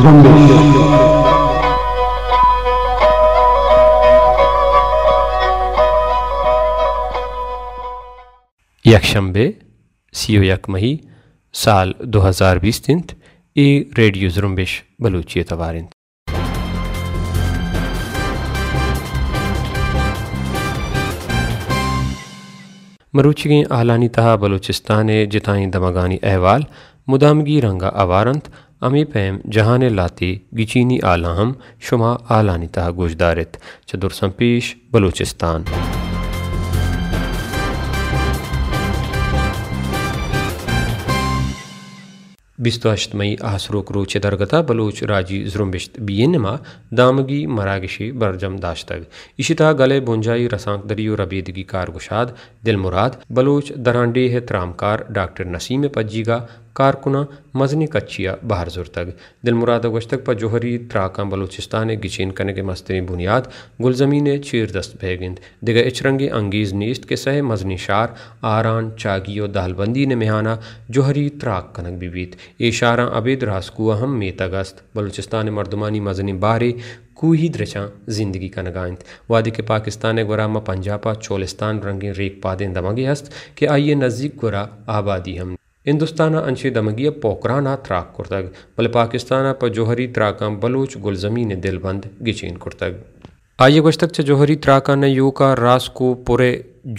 जम्बिश यकशंबे CO मही साल 2020 तिंत ए radio जुरुम्बिश Balochi तवारिंत मरूचगी आलानी तहा बलूचिस्तान जिताई दमागानी अहवाल मुदामगी रंगा अवारंत अमी पैम जहान लाती गिचीनी आलाम शुमा आला तह गोजदारत चदुरसम पेश बलूचिस्तान बिस्तुअश्त मई आसरोक रोचे दरगता बलोच राजी जुरुम्बिश्त बियनमा दामगी मरागिशी बरजम दाशतग इशिता गले बोंजाई रसांक दरियो रबीदगी कारगुशाद दिल मुराद बलोच दरांडे है त्रामकार डॉक्टर नसीम पज्जीगा कारकुना मजनी कच्चिया बाहर जुर्तग दिल मुराद गश्तक पर जोहरी त्राकाम बलूचिस्तान गिचिन कने के मस्तरी बुनियाद गुलजमीन चीर दस्त भेगिंद दिग इचरंगे अंगीज नीस्त के सह मजनी शार आरान चागी और दहलबंदी ने मेहाना जोहरी त्राक कनक बीबीत इशारा अबेद रासकुआ हम मेत अगस्त बलोचिस्तान मरदमानी मजनी बारे ही दृशा जिंदगी का नगाइंत वादि के पाकिस्तान म पंजापा चोलिस्तान रंगीन रेख पादे दमागे हस्त के आइये नजदीक गुरा आबादी हम हिंदुस्तान अंशे दमगी पोकराना त्राक कुर्तग बल पाकिस्तान पर जोहरी त्राकां बलोच गुलजमी ने दिलबंद गिचीन कुर्तग आइए गश्तक से जोहरी त्राका ने यू का रास को पूरे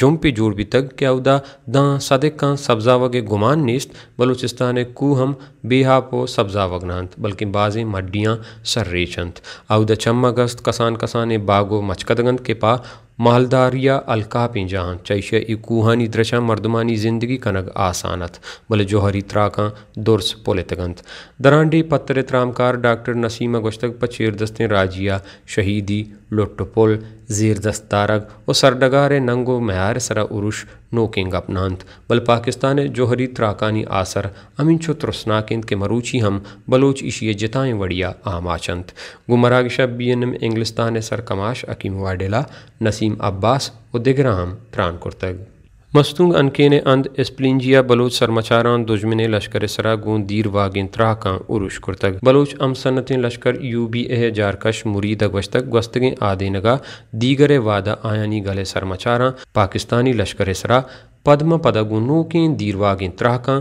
जुम्पी जोड़ भी तक क्या उदा दा सदक का सब्जा वगे गुमान निस्त बलूचिस्तान कू हम बेहा पो सब्जा वगनांत बल्कि बाजे मड्डियाँ सर्रेचंत आउदा चम अगस्त कसान कसान बागो मचकदगंत के पा मालदारिया अलकापी जहाँ चैशे इकूहानी कूहानी द्रशा मर्दमानी ज़िंदगी कनक आसानत बल जौहरी त्राका दुरस पोले तगंत दरांडी पत्रे त्रामकार डॉक्टर नसीमा गुश्तक पचेर दस्तें राजिया शहीदी लुट्ट पुल ज़ीर दस्त तारग व सरडगार नंगो मैार सरा उरुश नोकिंग अपनांत बल पाकिस्तान जोहरी त्राकानी आसर अमिन छो त्रुस्नाकिंद के मरूची हम बलोच इशिय जताएँ वड़िया आमाचंत गुमराग शब इंग्लिस्तान सर कमाश अकीम वाडेला नसीम अब्बास व हम त्रानकुर कुर्तग मस्तूंग अनकेने अंद एस्प्लिंजिया बलोच सरमचारान दुजमिने लश्कर सरा गों दीर वागिन त्राकां उरुश कुर्तक बलोच अम लश्कर यू बी ए जारकश मुरीद गश्तक गस्तगें आदेनगा दीगरे वादा आयानी गले सरमाचारां पाकिस्तानी लश्कर सरा पद्म पदगुनू की दीरवागिन तरहका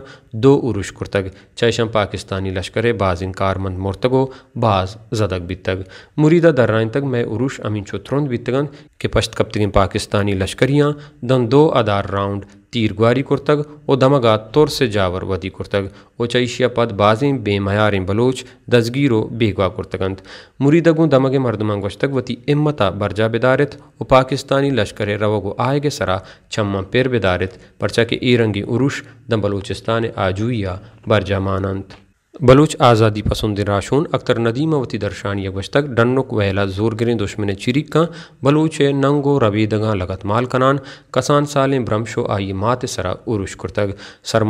दो उरुश कुर्तग चैशम पाकिस्तानी लश्कर बाज इन कारमंद मोरतगो बाज जदक बितग मुरीदा दर्राइन तक मैं उरुश अमीन चो बितगन के पश्त कप्तगिन पाकिस्तानी लश्करियाँ दन दो अदार राउंड तीर तीरग्वारी कुर्तग ओ दमगा तुर से जावर वदी कुर्तग ओ चैशिया पद बे बेमयारें बलोच दजगीरो बेगवा कुर्तगंत मुरीदगु दमगे मरदमा गश्तक वती इम्मता बरजा बेदारित व पाकिस्तानी लश्कर गो आय गे सरा छम पेर बेदारित परचा के ईरंगी उरुश दम बलूचिस्तान आजूया बरजा मानंत बलूच आज़ादी पसंद राशून अख्तर नदीम वती दरशान यगवशतक डनुक वहला जोर गिरें दुश्मन चिरी का बलूच नंगो रवी दगा लगत माल कनान कसान साले ब्रह्मशो आई मात सरा उरुश कुर्तग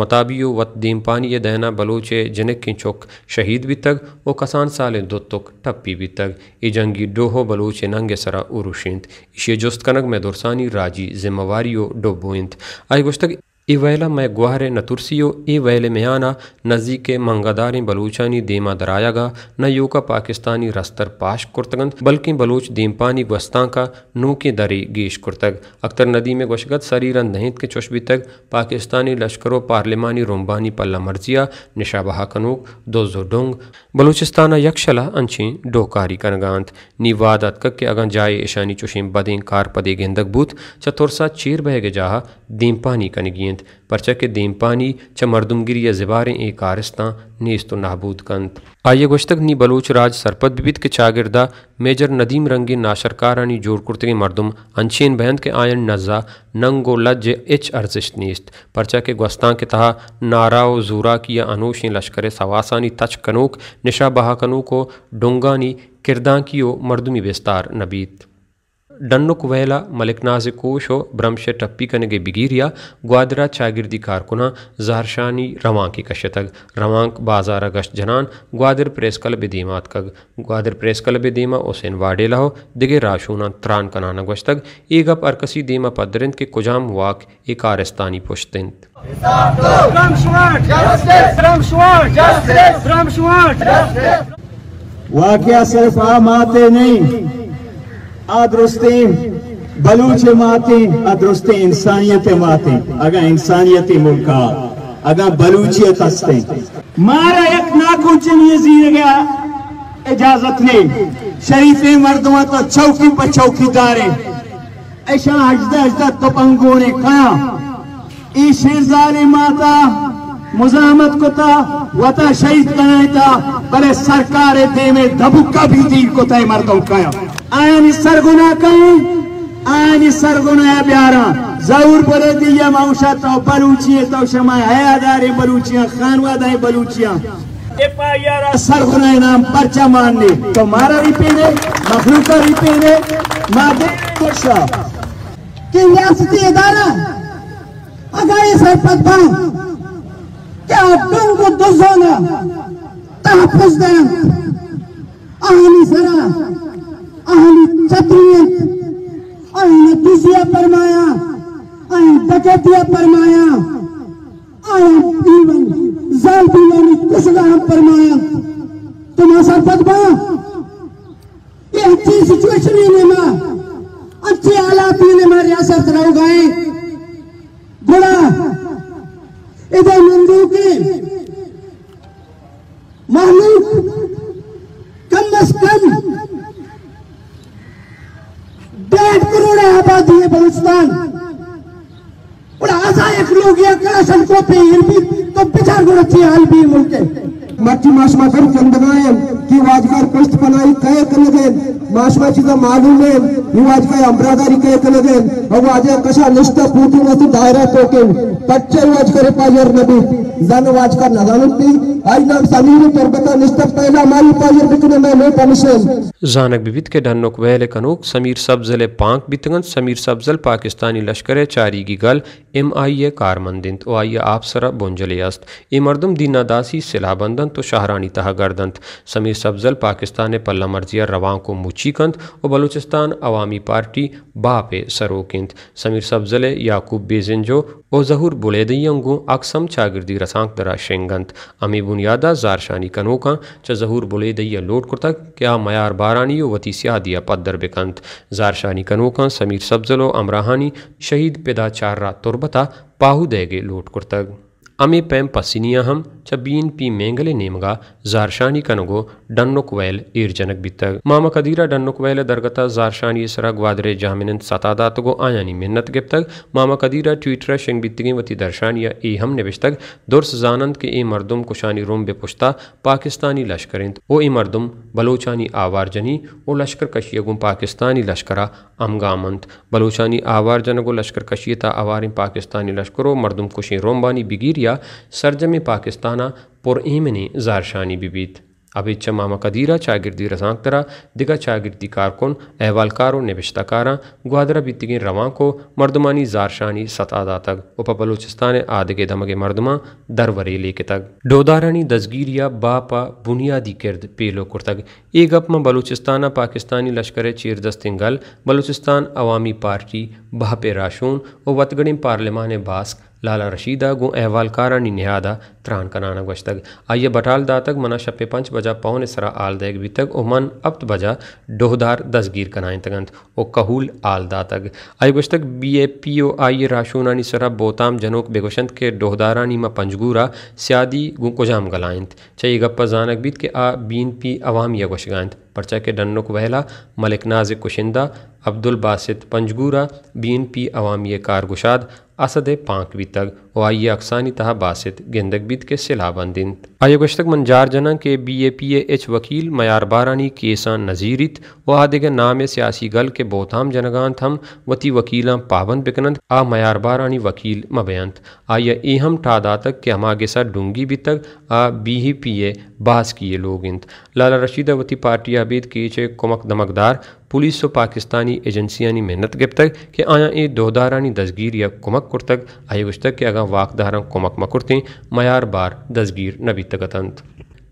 मताबियो वत दीम पानी दहना बलूच जनक की चौक शहीद भी ओ व कसान साले दो तुक टप्पी भी तग ए जंगी डोहो बलूच नंगे सरा उरुशिंत इशे जुस्त कनक में दुरसानी राजी जिम्मेवारी डोबोइंत आई गुश्तक इवेला मैं न तुरसियो ए वैल म्याना नज़ीक मंगादार बलूचानी देमा दरायागा न का पाकिस्तानी रस्तर पाश कुर्तगंद बल्कि बलूच देमपानी बस्तां का नू के दरे गेश कुर्तग अख्तर नदी में गशगत सरी रंदहित के चुशबी तक पाकिस्तानी लश्करो पार्लिमानी रोमबानी पल्ला मर्जिया निशा बहा कनूक दोजो डोंग बलूचिस्ताना यक्षला अंछे डोकारी कनगांत नी वादत कक के अगन जाए ईशानी चुशें बदें कार पदे गेंदक बूथ चतुरसा चीर बह गजाहा देमपानी कनगियन ॾियनि पर चके देमपानी छ मरदमगिरी या ज़िबारें ए कारस्तां नेस्त व नाबूद कंत आइए गुश्तक नी बलोच राज सरपत बिबित के शागिरदा मेजर नदीम रंगे नाशरकारानी जोर कुर्तगी मरदम अनशेन बहंद के आयन नज़ा नंगो लज इच अर्जिश नेस्त परचा के गस्तां के तहा नारा व जूरा की या अनोशें लश्कर सवासानी तच कनूक निशा बहा कनोक डोंगानी किरदां की ओ मरदमी बेस्तार नबीत डन्नुक वेला मलिकनाज कोशो टप्पी कन गे बिगीरिया ग्वादरा चागिर्दी कारकुना जहरशानी रवांकी कश्यतग रवांक बाजार गश्त जनान ग्वादर प्रेस क्लब दीमात कग ग्वादर प्रेस क्लब दीमा ओसेन वाडे लहो दिगे राशूना त्रान कनाना गश्तग एक अप अरकसी दीमा पदरिंद के कुजाम वाक ए कारस्तानी पुश्तिंद सिर्फ आम आते नहीं आदरुस्तें बलूच माती अदरुस्तें इंसानियत माती अगर इंसानियती मुल्क अगर बलूचियत हस्तें मारा एक नाकू चलिए गया इजाजत ने शरीफे मर्दों तो चौकी पर चौकी दारे ऐसा हजदा हजदा तो ने कहा ई शेरजारे माता मुजामत कोता वता शहीद कनाए था भले सरकार ते में धबुका भी दीन को तय मर मरता कया आयानी सरगुना कयूं आयानी सरगुना प्यारा जरूर पड़े दिया माउशा तो बलूची तो शमा है आधारे बलूचिया खानवा दाए बलूचिया सरगुना नाम पर्चा मानने तो मारा भी पेरे मखलूका भी पेरे मादे खुशा कि रियासती इदारा अगर ये सरपत भाव क्या तुमको दुख होना hafızların ahli सरा ahli छत्रियत आईने दुजिया फरमाया आई डकैतिया फरमाया आई इवन जालिमा ने कुशला हम फरमाया तुम्हारा फतवा ये अच्छी सिचुएशन ही नहीं मां अच्छे हालात ही नहीं मां रियासत रहोगे गुड़ा इधर मंजूर के महलूक कम अज कम डेढ़ करोड़ आबादी है बलूचिस्तान और आज एक लोग यह कलाशन को भी तो बिचार को रची हाल भी मुल्के मर्ची माशमा कर चंदनाए की वाजगार पुष्ट बनाई कह कल गए माशमा की मालूम है ही वाजगार अम्बरादारी कह कल गए और वाजे कशा निश्त पूर्ति नहीं तो दायरा तो के पच्चे वाजगार पायर नबी जन वाजगार नजानों আইনা সামির পর্বত নিস্তপতা ইলা মালিক পায়ার বিতনে ময়ে পনিশ জানক বিবিত কে দন্নকবেলে কনুক समीर সবজলে পানক বিতঙ্গন समीर সবজল পাকিস্তানি লশকরে চারীগি গাল এমআইএ কারমানদন্ত ওাইয়া আপসরা বঞ্জলেস্ত ই مردম দিনাদাসী সিলাবন্ধন তো শহরানি তাহাগর্দন্ত समीर সবজল পাকিস্তানে পлла মারজিয়া রাওয়ান কো মুচিকন্ত ও بلوچستان আওয়ামী পার্টি বাপে সরোকিনত समीर সবজলে ইয়াকুব বেজেনجو ও যহুর বুলাইদিয়ঙ্গু আকসম চাগirdi রাসাক দরা শিংগন্ত Ami बुनियादा जारशानी कनोका च जहूर बुलेदय्या लोट कुर्ता क्या मयार बारानियो वती स्याह दिया पद्दर बेकंत जारशानी कनोका समीर सब्जलो अमराहानी शहीद पैदा चार्रा तुरबता दे गे लोट कुर्तक अमे पैम पसीनिया हम छबीन पी मेंगले नेमगा जारशानी कनगो डनुक वैल ईर्जनक बितग मामा कदीरा डनुक वैल दरगता जारशानी सरा ग्वादरे जामिन सता दातगो आयानी मिन्नत गिपतग मामा कदीरा ट्विटरा शिंग बितगी वती दर्शानिया ए हम निविशतग दुर्स जानंद के ए मरदुम कुशानी रोम पुश्ता पाकिस्तानी लश्कर ओ ए मरदुम बलोचानी आवार जनी ओ लश्कर कशियगुम पाकिस्तानी लश्करा अमगामंत बलोचानी आवारजनगो लश्कर कशियता आवार पाकिस्तानी लश्करो मरदुम कुशी रोमबानी बिगीरिया दिया सरजम पाकिस्ताना पुर ईमनी जारशानी भी बीत अब इच कदीरा चागिरदी रजाक तरा दिगा चागिरदी कारकुन अहवालकार नबिश्ता कारा ग्वादरा बीतगी रवान को मरदमानी जारशानी सतादा तक उप बलोचिस्तान आदगे दमगे मरदमा दर लेके तक डोदारानी दसगीरिया बापा बुनियादी किर्द पेलो कुर्तक ए गप म बलोचिस्ताना पाकिस्तानी लश्कर चीर दस्तिंगल बलोचिस्तान अवामी पार्टी बहपे राशून और वतगड़ पार्लिमान बास्क लाला रशीदा गो अहवाल निहादा त्रान कनाना गश्तग आइये बटाल दा तक मना शपे पंच बजा पौने सरा आल दैग भी तक ओ मन अब्त बजा डोहदार दसगीर कनाए तगंत ओ कहूल आल दा तक आई गश बी ए पी ओ आई नि सरा बोताम जनोक बेगोशंत के डोहदारानी मा पंजगूरा स्यादी गु कोजाम गलायंत चई गप्पा जानक बीत के आ बीन पी अवाम या गश गायंत परचा के डन्नुक वहला मलिक नाज कुशिंदा अब्दुल बासित पंजगूरा बीन पी अवामी कारगुशाद असद पांकवी तक व आइए अकसानी तहा बासित गेंदक बीत के सिलाबंदिन आये गशतक मंजार जना के बी ए पी एच वकील मयार बारानी केसान नजीरित व आदिग नाम सियासी गल के बोथाम जनगान थम वती वकीला पाबंद बिकनंद आ मयार बारानी वकील मबयंत आया एहम ठादा तक के आगे सा डूंगी भी तक आ बी ही पी ए बास किए लोग इंत लाला रशीदा वती पार्टी आबीद कीचे कमक दमकदार पुलिस व पाकिस्तानी एजेंसियानी मेहनत गिब तक के आया ए दोदारानी दसगीर या कुमक कुर्तक आयुश तक के अगर ದಾರ ವಾಕ್ದಾರ ಕೊಮಕ್ ಮಕುರ್ತಿ ಮಯಾರ್ ಬಾರ್ ದಸ್ಗೀರ್ ನಬಿ ತಗತಂತ್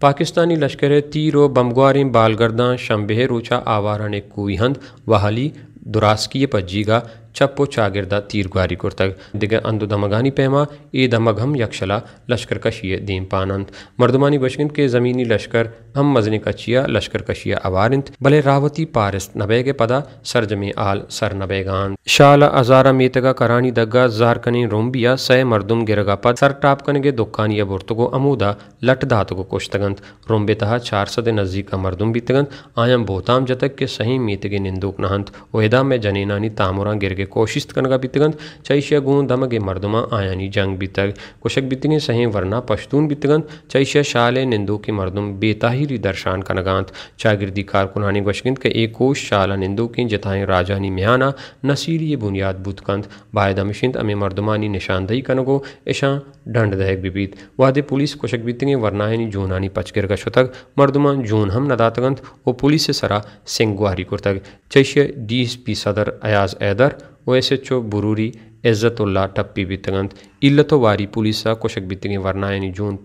पाकिस्तानी लश्कर तीर व बमगवारी बालगर्दा शम्बेह रोचा आवारा ने कुई हंद वहाली दुरास्की पजीगा ಚಪ್ಪು ಚಾಗಿರ್ದ ತೀರ್ಗ್ವಾರಿ ಕುರ್ತಗ್ ದಿಗ अंदु ದಮಗಾನಿ पैमा ए दमग हम यक्षला लश्कर कशिय दीम पानंत मर्दमानी बशगिन के ज़मीनी लश्कर हम मजने कचिया लश्कर कशिया अवारिंत भले रावती पारिस नबेगे पदा सरजमे आल सर नबेगान शाल अजारा मेतगा करानी दग्गा जारकने रोम्बिया सह मर्दुम गिरगा पद सर टापकन गे दुकान या बुर्तगो अमूदा लट धात को कुश्तगंत रोम्बे तहा चार सद नजीक का मर्दुम बीतगंत आयम भोताम जतक के सही मेतगे निंदुक नहंत ओहदा में जनेनानी तामुरा गिर के कोशिश कन कनगा बितगंत चैश्या गुण दमगे मर्दमा आयानी जंग बितग कुशक बितगे सहें वरना पश्तून बितगंत चैश्या शाले निंदो के मर्दम बेताहिरी दर्शान कनगांत चागिरदी कारकुनानी गशगिंद के एक कोश शाला निंदो के जताएं राजानी म्याना नसीर ये बुनियाद बुतकंत बायदमशिंद अमे मर्दमानी निशानदही कनगो ऐशा डंड दहक बिबीत वादे पुलिस कुशक बितगे वरनाहनी जोनानी पचगिर गशतक मर्दमा जोन हम नदातगंत ओ पुलिस से सरा सिंह गुहारी कुर्तक चैश डी एस पी सदर Ayaz Haider O S H O बुरूरी उल्ला टप्पी बितगंत इल्लतो वारी पुलिस कुशक बितगे वरना यानी जून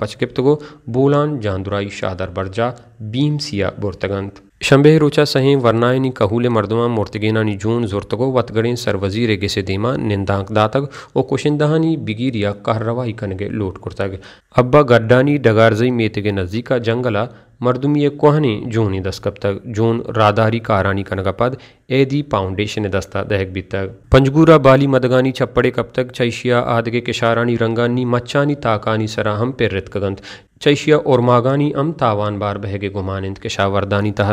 गो बोलान जानदुराई शादर बरजा बीम सिया बुरतगंत शंबे रुचा सहीं वर्नायनी कहूले मर्दमा मोर्तगेनानी जून जुर्तगो वतगड़े सरवजीरे गेसे देमा निंदाक दातग ओ कुशिंदहानी बिगिरिया कार्रवाई कनगे लोट कुर्तग अब्बा गड्डानी डगारजई मेतगे नजदीका जंगला मर्दुमी कोहनी जूनी दस्कब तक जून राधारी कारानी कनगा पद ए दी फाउंडेशन दस्ता दहक बीत तक पंजगूरा बाली मदगानी छप्पड़े कब तक चैशिया आदगे किशारानी रंगानी मच्छानी ताकानी सराहम पेर्रित कगंत चैशिया और मागानी अम तावान बार बहगे गुमानंद कशावरदानी तह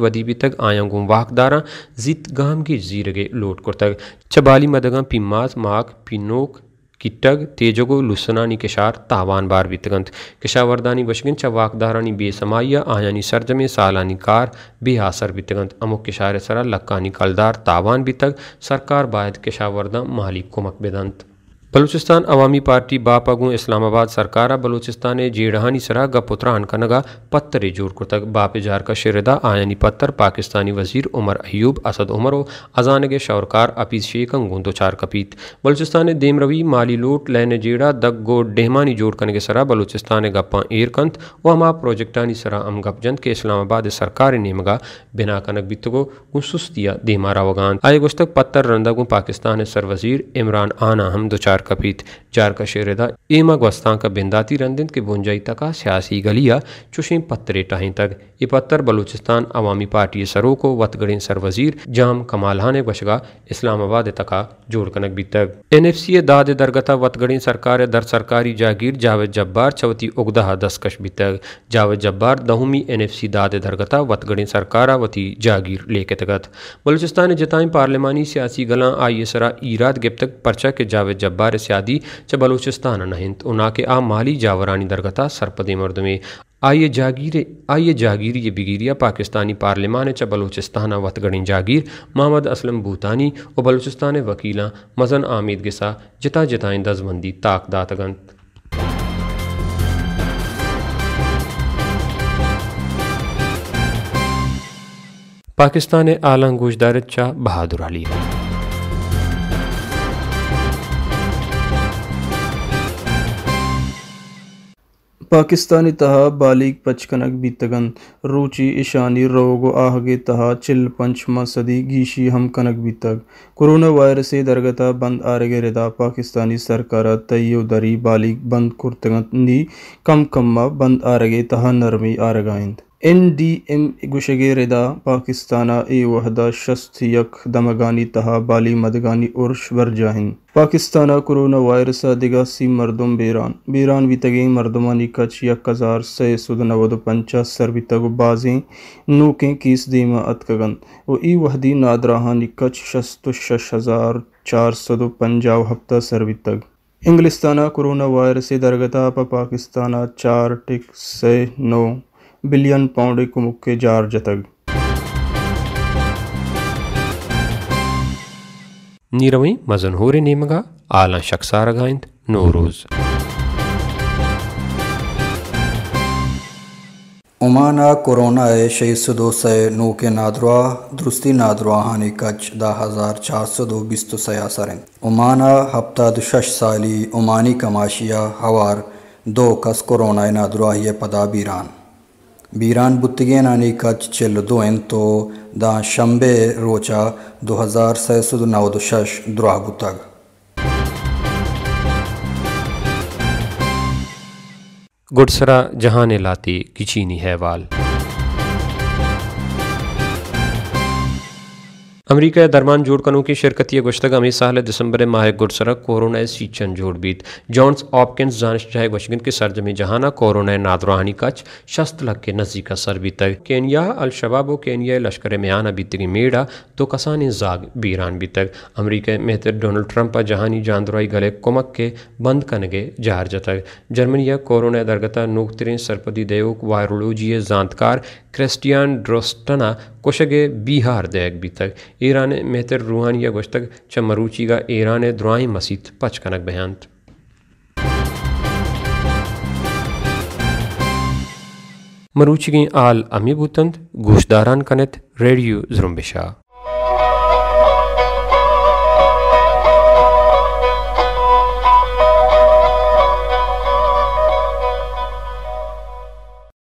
वदी भी तक आया गुम दारा जित गाम की गे लोट कुर तक चबाली मदगा पिमात माक पिनोक किटग तेजगो लुसनानी किशार तावान बार वितगंत किशावरदानी बशगिन चवाकदारानी बेसमाया आयानी सर्ज में सालानी कार बेहासर वितगंत अमुक किशार सरा लक्कानी कलदार तावान बितग सरकार बायद किशावरदा मालिक कुमक बेदंत बलूचिस्तान अवामी पार्टी बापगू इस्लामाबाद सरकारा बलूचिस्तान जेडहानी सरा गपुत्रान कनगा पत्तरे जोर कुर्तक बाप जार का शेरदा आयनी पत्थर पाकिस्तानी वजीर उमर अयूब असद उमरो अजानगे शौरकार अपीज शेखंग दो चार कपीत बलूचिस्तान देम रवि माली लोट लैन जेड़ा दग गो डेहमानी जोर के सरा बलूचिस्तान गप्पा एरकंत व हमा प्रोजेक्टानी सरा अम जंत के इस्लामाबाद सरकार नेमगा बिना कनक बितगो सुस्तिया देमारा वगान आए गुस्तक पत्तर रंदागु पाकिस्तान सर वजीर इमरान आना हम दो चार ಕಪಿತ್ ಜಾರ್ಕಶೆರೆದ ಏಮ ಗ್ವಸ್ತಾಂಕ ಬಿಂದಾತಿ ರಂದಿನ್ के बुंजाई तक सियासी गलिया चुशें पत्तरे टाहें तक ये पत्तर बलूचिस्तान अवामी पार्टी सरो को वतगड़ें सरवजीर जाम कमाल हाने वशगा इस्लामाबाद तक जोड़ कनक भी तक एन एफ सी दाद दरगता वतगड़ें सरकार दर सरकारी जागीर जावेद जब्बार चवती उगदहा दसकश भी तक जावेद जब्बार दहुमी एन एफ सी दाद दरगता वतगड़ें सरकार वती जागीर लेके तगत बलूचिस्तान जताएं पार्लिमानी सियासी गला आई इसरा ईराद गिप तक पर्चा के जावेद जब्बार फारस आदि च बलूचिस्तान उना के आ माली जावरानी दरगता सरपदे मर्द में आइए जागीर आइए जागीर ये बिगीरिया पाकिस्तानी पार्लिमान च बलूचिस्तान वतगणी जागीर मोहम्मद असलम भूतानी और बलूचिस्तान वकीला मजन आमिद गिसा जिता जिताएं दसबंदी ताक गंत पाकिस्तान आलम गोशदारत शाह बहादुर अली पाकिस्तानी तहा बालिग पचकनक बीतगन रुचि ईशानी रोगो आहगे तहा चिल पंचमा सदी गीशी हम कनक बीतग कोरोना वायरस से दरगता बंद आरगे रिदा पाकिस्तानी सरकार तैयो दरी बालिग बंद कुर्तगन नी कम कम्मा बंद आरगे तहा नरमी आरगाइंद एन डी एम रदा पाकिस्ताना ए वहदा शस्त यक दमगानी तहा बाली मदगानी और शवर जाहिन पाकिस्ताना कोरोना वायरस दिगासी मरदम बेरान बेरान भी तगे मरदमानी कच यक हज़ार सै सुद नवद पंचा सर भी तगो बाजें नूकें किस दीमा अतकगन व ई वहदी नादराहानी कच शस्त शश हज़ार चार सद पंजाव हफ्ता सर भी तग इंग्लिस्ताना कोरोना वायरस दरगता पा पाकिस्ताना चार टिक सै नौ बिलियन पाउंड एक मुक्के जार जतग नीरवी मजन हो ಮಜನ್ नीमगा आला शख्सार गाइंद ನೋರೋಜ್ उमाना कोरोना ए शही सदो सय नू के नादरवा दुरुस्ती नादरवा हानि कच दा हज़ार चार सौ दो बिस्तु सया सरें उमाना हफ्ता दुशश साली उमानी कमाशिया हवार दो कस कोरोना नादरवा ये पदा बीरान बीरान नानी कच चेल्लदोइन तो दा शंबे रोचा दो हज़ार सैसद दो शश द्राहबुतग गुडसरा ने लाती किचीनी वाल अमरीका दरमान जोड़ कनों की शिरकत शिरकती गुश्तक अमी साल दिसंबर माह गुरसरा कोरोना सीचन जोड़ बीत जॉन्स ऑपकिन जानश जाए वशगन के सरजमी जहाना कोरोना नादरहानी कच शस्त लग के नजदीक असर बीत केनिया अल केनिया लश्कर म्याना बीतरी मेड़ा तो कसानी जाग बीरान बीतक अमरीका मेहतर डोनल्ड ट्रंप जहानी जानदुराई गले कुमक के बंद कन गए जार जतक जर्मनिया कोरोना दरगता नोकतरे सरपदी देवक वायरोलोजी जानतकार क्रिस्टियान ड्रोस्टना कोशगे बीहार दैग भी तक ईरान मेहतर रूहानिया गोश्तक चमरूची का ईरान द्रुआई मसीत पचकनक बयांत मरूची आल अमी बुतंत घुशदारान कनत रेडियो जुरुम्बिशा